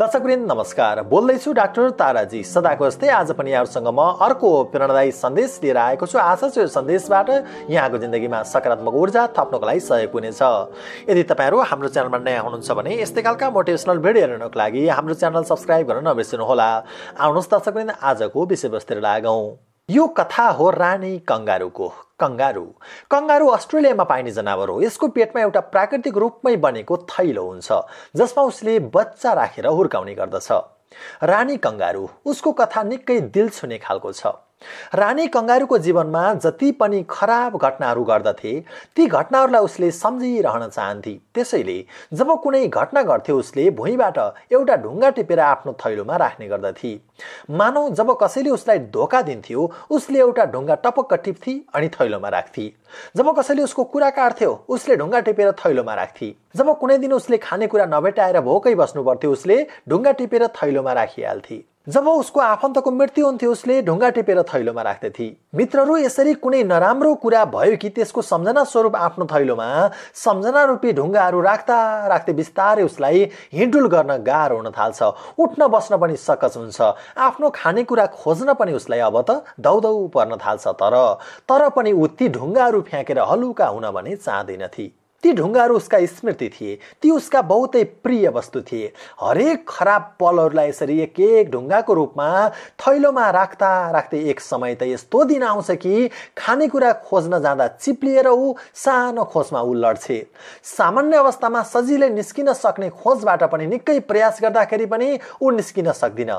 दर्शकवृन्द नमस्कार बोल्दैछु doctor Taraji सदाको जस्तै आज पनि यहाँहरूसँग म अर्को प्रेरणादायी सन्देश लिएर आएको छु आशा छु यो सन्देशबाट यहाँको जिन्दगीमा सकारात्मक ऊर्जा थप्नको लागि सहयोग हुनेछ यदि तपाईँहरू हाम्रो च्यानलमा नयाँ हुनुहुन्छ भने यस्तै खालका मोटिभेसनल भिडियो हेर्नको लागि हाम्रो च्यानल सब्सक्राइब गर्न नबिर्सिनुहोला आउनुहोस् दर्शकवृन्द आजको विषयवस्तुतिर लागौँ यो कथा हो रानी कङ्गारूको कङ्गारू कङ्गारू अस्ट्रेलियामा पाइने जनावर हो यसको पेटमा एउटा प्राकृतिक रूपमै बनेको थैलो हुन्छ जसमा उसले बच्चा राखेर हुर्काउने गर्दछ रानी कङ्गारू उसको कथा निकै दिल छुने खालको छ रानी कङ्गारूको जीवनमा जति पनि खराब घटनाहरू गर्दथे ती घटनाहरूलाई उसले सम्झिरहन चाहन्थे त्यसैले जब कुनै घटना गर्थ्यो उसले भुइँबाट एउटा ढुङ्गा टिपेर आफ्नो थैलोमा राख्ने गर्दथे मानौ जब कसैले उसलाई धोका दिन्थ्यो उसले एउटा ढुङ्गा टपक्क टिप्थे अनि थैलोमा राख्थे जब कसैले उसको कुरा काट्थ्यो उसले ढुङ्गा टिपेर थैलोमा राख्थे जब कुनै दिन उसले खानेकुरा नभेटाएर भोकै बस्नु पर्थ्यो उसले ढुङ्गा टिपेर थैलोमा राखिहाल्थे जब उसको आफन्तको मृत्यु हुन्थ्यो उसले ढुङ्गा टेपेर थैलोमा राख्दथे मित्रहरू यसरी कुनै नराम्रो कुरा भयो कि त्यसको सम्झना स्वरूप आफ्नो थैलोमा सम्झना रूपी ढुङ्गाहरू राख्दा राख्दै बिस्तारै उसलाई हिँडुल गर्न गाह्रो हुन थाल्छ उठ्न बस्न पनि सकस हुन्छ आफ्नो खानेकुरा खोज्न पनि उसलाई अब त दौदौ पर्न थाल्छ तर तर पनि ऊ ढुङ्गाहरू फ्याँकेर हलुका हुन भने चाहँदैनथे ती ढुङ्गाहरू उसका स्मृति थिए ती उसका बहुतै प्रिय वस्तु थिए हरेक खराब पलहरूलाई यसरी एक एक ढुङ्गाको रूपमा थैलोमा राख्दा राख्दै एक समय त यस्तो दिन आउँछ कि खानेकुरा खोज्न जाँदा चिप्लिएर ऊ सानो खोजमा ऊ लड्छे सामान्य अवस्थामा सजिलै निस्किन सक्ने खोजबाट पनि निकै प्रयास गर्दाखेरि पनि ऊ निस्किन सक्दिन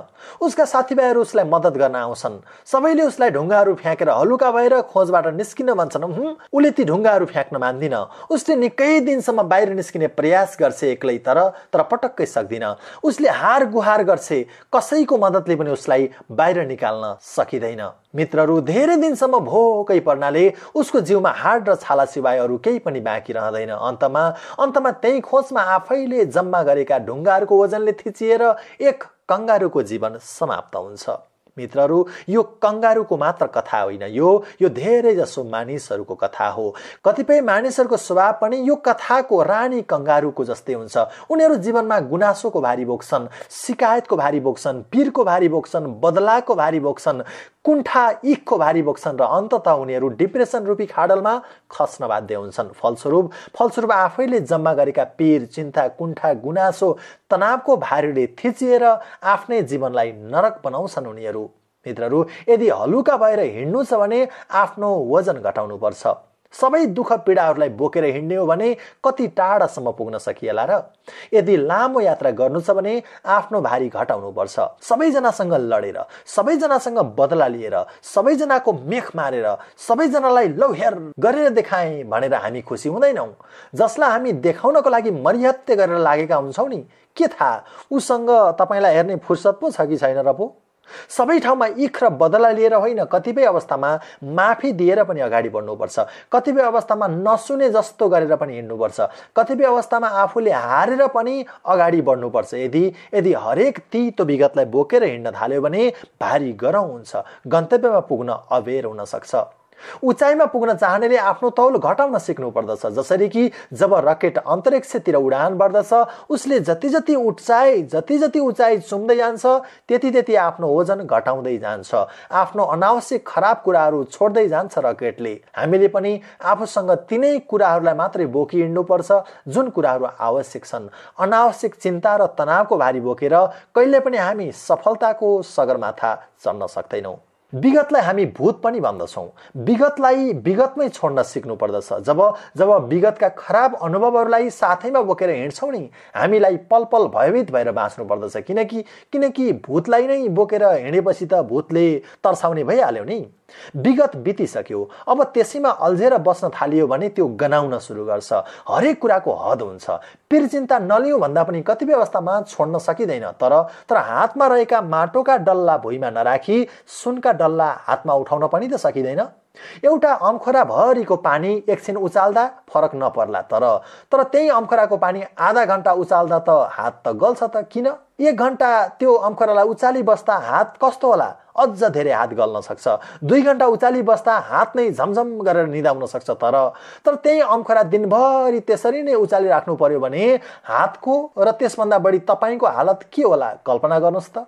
उसका साथीभाइहरू उसलाई मद्दत गर्न आउँछन् सबैले उसलाई ढुङ्गाहरू फ्याँकेर हलुका भएर खोजबाट निस्किन भन्छन् उसले ती ढुङ्गाहरू फ्याँक्न मान्दिन उसले केही दिनसम्म बाहिर निस्किने प्रयास गर्छे एक्लै तर तर पटक्कै सक्दिन उसले हार गुहार गर्छे कसैको मद्दतले पनि उसलाई बाहिर निकाल्न सकिँदैन मित्रहरू धेरै दिनसम्म भोकै पर्नाले उसको जिउमा हाड र छाला सिवाय अरू केही पनि बाँकी रहँदैन अन्तमा अन्तमा त्यही खोजमा आफैले जम्मा गरेका ढुङ्गाहरूको वजनले थिचिएर एक कङ्गारूको जीवन समाप्त हुन्छ मित्रहरू यो कङ्गारुको मात्र कथा होइन यो यो धेरैजसो मानिसहरूको कथा हो कतिपय मानिसहरूको स्वभाव पनि यो कथाको रानी कङ्गारुको जस्तै हुन्छ उनीहरू जीवनमा गुनासोको भारी बोक्छन् सिकायतको भारी बोक्छन् पिरको भारी बोक्छन् बदलाको भारी बोक्छन् कुण्ठा इखको भारी बोक्छन् र अन्तत उनीहरू डिप्रेसन रूपी खाडलमा खस्न बाध्य हुन्छन् फलस्वरूप फलस्वरूप आफैले जम्मा गरेका पिर चिन्ता कुण्ठा गुनासो तनावको भारीले थिचिएर आफ्नै जीवनलाई नरक बनाउँछन् उनीहरू मित्रहरू यदि हलुका भएर हिँड्नु छ भने आफ्नो वजन घटाउनुपर्छ सबै दुःख पीडाहरूलाई बोकेर हिँड्ने हो भने कति टाढासम्म पुग्न सकिएला र यदि लामो यात्रा गर्नु छ भने आफ्नो भारी घटाउनुपर्छ सबैजनासँग लडेर सबैजनासँग बदला लिएर सबैजनाको मेख मारेर सबैजनालाई हेर गरेर देखाएँ भनेर हामी खुसी हुँदैनौँ जसलाई हामी देखाउनको लागि मरिहत्य गरेर लागेका हुन्छौँ नि के थाहा उसँग तपाईँलाई हेर्ने फुर्सद पो छ कि छैन र पो सबै ठाउँमा इख र बदला लिएर होइन कतिपय अवस्थामा माफी दिएर पनि अगाडि बढ्नुपर्छ कतिपय अवस्थामा नसुने जस्तो गरेर पनि हिँड्नुपर्छ कतिपय अवस्थामा आफूले हारेर पनि अगाडि बढ्नुपर्छ यदि यदि हरेक तितो विगतलाई बोकेर हिँड्न थाल्यो भने भारी गरौँ हुन्छ गन्तव्यमा पुग्न अवेर हुनसक्छ उचाइमा पुग्न चाहनेले आफ्नो तौल घटाउन सिक्नु पर्दछ जसरी कि जब रकेट अन्तरिक्षतिर उडान बढ्दछ उसले जति जति उचाइ जति जति उचाइ चुम्दै जान्छ त्यति त्यति आफ्नो ओजन घटाउँदै जान्छ आफ्नो अनावश्यक खराब कुराहरू छोड्दै जान्छ रकेटले हामीले पनि आफूसँग तिनै कुराहरूलाई मात्रै बोकी हिँड्नुपर्छ जुन कुराहरू आवश्यक छन् अनावश्यक चिन्ता र तनावको भारी बोकेर कहिले पनि हामी सफलताको सगरमाथा चढ्न सक्दैनौँ विगतलाई हामी भूत पनि भन्दछौँ विगतलाई विगतमै छोड्न सिक्नु पर्दछ जब जब विगतका खराब अनुभवहरूलाई साथैमा बोकेर हिँड्छौँ नि हामीलाई पल पल भयभीत भएर बाँच्नु पर्दछ किनकि किनकि भूतलाई नै बोकेर हिँडेपछि त भूतले तर्साउने भइहाल्यो नि विगत बितिसक्यो अब त्यसैमा अल्झेर बस्न थालियो भने त्यो गनाउन सुरु गर्छ हरेक कुराको हद हुन्छ चिन्ता नलिउँ भन्दा पनि कतिपय अवस्थामा छोड्न सकिँदैन तर तर हातमा रहेका माटोका डल्ला भुइँमा नराखी सुनका डल्ला हातमा उठाउन पनि त सकिँदैन एउटा अम्खोराभरिको पानी एकछिन उचाल्दा फरक नपर्ला तर तर त्यही अम्खोराको पानी आधा घन्टा उचाल्दा त हात त गल्छ त किन एक घन्टा त्यो अम्खोरालाई बस्दा हात कस्तो होला अझ धेरै हात गल्न सक्छ दुई घन्टा उचाली बस्दा हात नै झमझम गरेर निदाउन सक्छ तर तर त्यही अङ्खरा दिनभरि त्यसरी नै उचाली राख्नु पर्यो भने हातको र त्यसभन्दा बढी तपाईँको हालत के होला कल्पना गर्नुहोस् त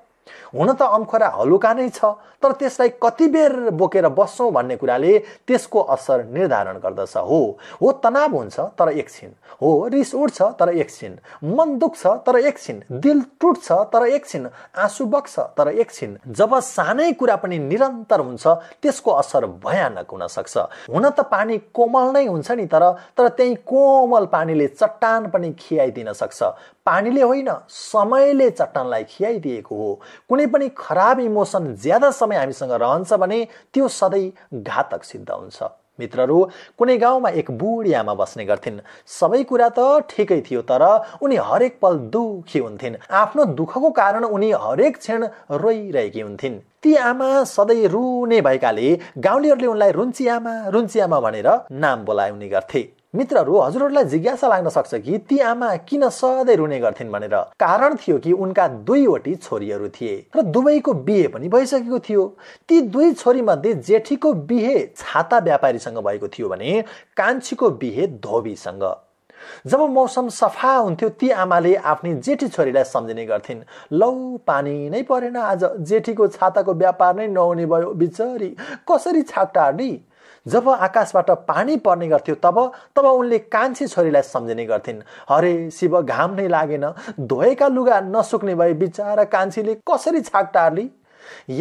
हुन त अम्खरा हलुका नै छ तर त्यसलाई कति बेर बोकेर बस्छौँ भन्ने कुराले त्यसको असर निर्धारण गर्दछ हो हो तनाव हुन्छ तर एकछिन हो रिस उठ्छ तर एकछिन मन दुख्छ तर एकछिन दिल टुट्छ तर एकछिन आँसु बग्छ तर एकछिन जब सानै कुरा पनि निरन्तर हुन्छ त्यसको असर भयानक हुन सक्छ हुन त पानी कोमल नै हुन्छ नि तर तर त्यही कोमल पानीले चट्टान पनि खियाइदिन सक्छ पानीले होइन समयले चट्टानलाई खियाइदिएको हो कुनै पनि खराब इमोसन ज्यादा समय हामीसँग रहन्छ भने त्यो सधैँ घातक सिद्ध हुन्छ मित्रहरू कुनै गाउँमा एक बुढी आमा बस्ने गर्थिन् सबै कुरा त ठिकै थियो तर उनी हरेक पल दुखी हुन्थिन् आफ्नो दुःखको कारण उनी हरेक क्षण रोइरहेकी हुन्थिन् ती आमा सधैँ रुने भएकाले गाउँलेहरूले उनलाई रुन्ची आमा रुन्ची आमा भनेर नाम बोलाउने गर्थे मित्रहरू हजुरहरूलाई जिज्ञासा लाग्न सक्छ कि ती आमा किन सधैँ रुने गर्थिन् भनेर कारण थियो कि उनका दुईवटी छोरीहरू थिए र दुवैको बिहे पनि भइसकेको थियो ती दुई छोरीमध्ये जेठीको बिहे छाता व्यापारीसँग भएको थियो भने कान्छीको बिहे धोबीसँग जब मौसम सफा हुन्थ्यो ती आमाले आफ्नो जेठी छोरीलाई सम्झिने गर्थिन् लौ पानी नै परेन आज जेठीको छाताको व्यापार नै नहुने भयो बिचरी कसरी छाक जब आकाशबाट पानी पर्ने गर्थ्यो तब तब उनले कान्छी छोरीलाई सम्झिने गर्थिन् हरे शिव घाम नै लागेन धोएका लुगा नसुक्ने भए बिचरा कान्छीले कसरी छाक टार्ली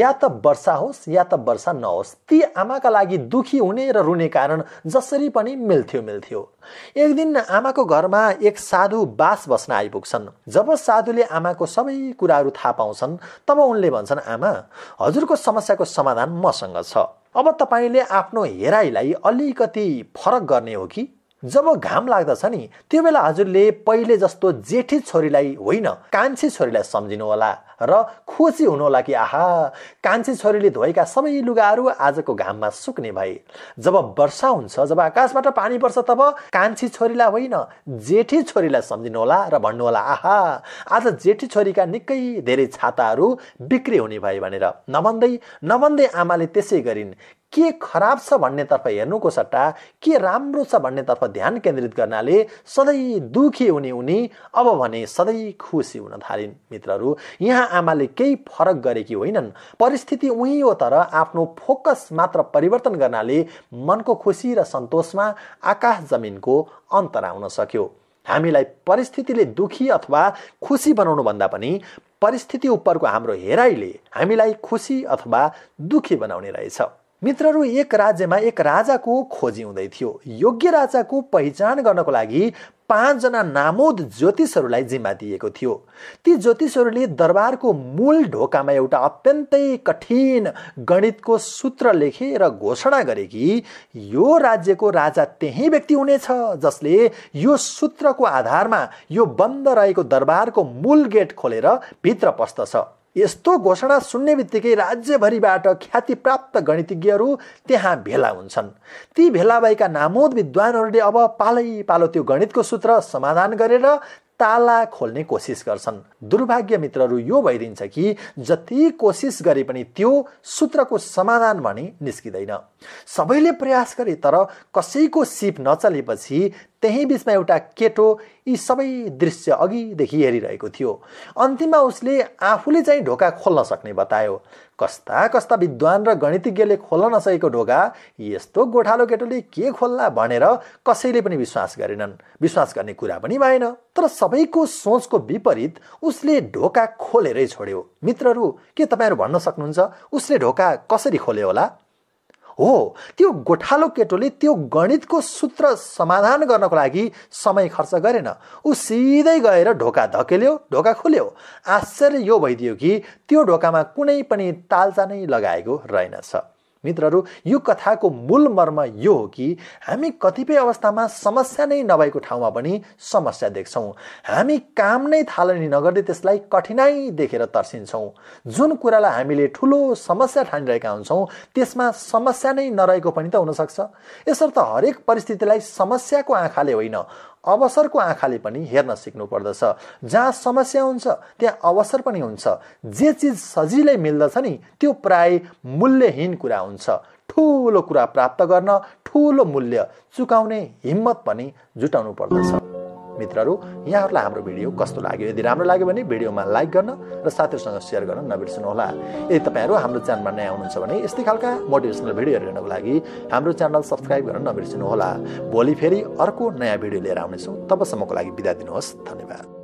या त वर्षा होस् या त वर्षा नहोस् ती आमाका लागि दुखी हुने र रुने कारण जसरी पनि मिल्थ्यो मिल्थ्यो एक दिन आमाको घरमा एक साधु बास बस्न आइपुग्छन् जब साधुले आमाको सबै कुराहरू थाहा पाउँछन् तब उनले भन्छन् आमा हजुरको समस्याको समाधान मसँग छ अब तपाईँले आफ्नो हेराइलाई अलिकति फरक गर्ने हो कि जब घाम लाग्दछ नि त्यो बेला हजुरले पहिले जस्तो जेठी छोरीलाई होइन कान्छी छोरीलाई सम्झिनु होला र खुसी होला कि आहा कान्छी छोरीले धोएका सबै लुगाहरू आजको घाममा सुक्ने भए जब वर्षा हुन्छ जब आकाशबाट पानी पर्छ तब कान्छी छोरीलाई होइन जेठी छोरीलाई होला र भन्नु होला आहा आज जेठी छोरीका निकै धेरै छाताहरू बिक्री हुने भए भनेर नभन्दै नभन्दै आमाले त्यसै गरिन् के खराब छ भन्नेतर्फ हेर्नुको सट्टा के राम्रो छ भन्नेतर्फ ध्यान केन्द्रित गर्नाले सधैँ दुखी हुने उनी अब भने सधैँ खुसी हुन थालिन् मित्रहरू यहाँ आमाले केही फरक गरेकी होइनन् परिस्थिति उही हो तर आफ्नो फोकस मात्र परिवर्तन गर्नाले मनको खुसी र सन्तोषमा आकाश जमिनको अन्तर आउन सक्यो हामीलाई परिस्थितिले दुखी अथवा खुसी भन्दा पनि परिस्थिति उपरको हाम्रो हेराइले हामीलाई खुसी अथवा दुखी बनाउने रहेछ मित्रहरू एक राज्यमा एक राजाको खोजी हुँदै थियो योग्य राजाको पहिचान गर्नको लागि पाँचजना नामोद ज्योतिषहरूलाई जिम्मा दिएको थियो ती ज्योतिषहरूले दरबारको मूल ढोकामा एउटा अत्यन्तै कठिन गणितको सूत्र लेखे र घोषणा गरे कि यो राज्यको राजा त्यही व्यक्ति हुनेछ जसले यो सूत्रको आधारमा यो बन्द रहेको दरबारको मूल गेट खोलेर भित्र पस्दछ यस्तो घोषणा सुन्ने बित्तिकै राज्यभरिबाट ख्यातिप्राप्त गणितज्ञहरू त्यहाँ भेला हुन्छन् ती भेला भएका नामोद विद्वानहरूले अब पालै पालो त्यो गणितको सूत्र समाधान गरेर ताला खोल्ने कोसिस गर्छन् दुर्भाग्य मित्रहरू यो भइदिन्छ कि जति कोसिस गरे पनि त्यो सूत्रको समाधान भने निस्किँदैन सबैले प्रयास गरे तर कसैको सिप नचलेपछि त्यही बिचमा एउटा केटो यी सबै दृश्य अघिदेखि हेरिरहेको थियो अन्तिममा उसले आफूले चाहिँ ढोका खोल्न सक्ने बतायो कस्ता कस्ता विद्वान र गणितज्ञले खोल्न नसकेको ढोका यस्तो गोठालो केटोले के खोल्ला भनेर कसैले पनि विश्वास गरेनन् विश्वास गर्ने कुरा पनि भएन तर सबैको सोचको विपरीत उसले ढोका खोलेरै छोड्यो मित्रहरू के तपाईँहरू भन्न सक्नुहुन्छ उसले ढोका कसरी खोल्यो होला हो त्यो गोठालो केटोले त्यो गणितको सूत्र समाधान गर्नको लागि समय खर्च गरेन ऊ सिधै गएर ढोका धकेल्यो ढोका खुल्यो आश्चर्य यो भइदियो कि त्यो ढोकामा कुनै पनि तालचा नै लगाएको रहेनछ मित्रहरू यो कथाको मूल मर्म यो हो कि हामी कतिपय अवस्थामा समस्या नै नभएको ठाउँमा पनि समस्या देख्छौँ हामी काम नै थालनी नगर्दै त्यसलाई कठिनाई देखेर तर्सिन्छौँ जुन कुरालाई हामीले ठुलो समस्या ठानिरहेका हुन्छौँ त्यसमा समस्या नै नरहेको पनि त हुनसक्छ यसर्थ हरेक परिस्थितिलाई समस्याको आँखाले होइन अवसरको आँखाले पनि हेर्न पर्दछ जहाँ समस्या हुन्छ त्यहाँ अवसर पनि हुन्छ जे चिज सजिलै मिल्दछ नि त्यो प्राय मूल्यहीन कुरा हुन्छ ठुलो कुरा प्राप्त गर्न ठुलो मूल्य चुकाउने हिम्मत पनि जुटाउनु पर्दछ मित्रहरू यहाँहरूलाई हाम्रो भिडियो कस्तो लाग्यो यदि राम्रो लाग्यो भने भिडियोमा लाइक गर्न र साथीहरूसँग सेयर गर्न नबिर्सनु होला यदि तपाईँहरू हाम्रो च्यानलमा नयाँ हुनुहुन्छ भने यस्तै खालका मोटिभेसनल भिडियोहरू हेर्नको लागि हाम्रो च्यानल सब्सक्राइब गर्न होला भोलि फेरि अर्को नयाँ भिडियो लिएर आउनेछौँ तबसम्मको लागि बिदा दिनुहोस् धन्यवाद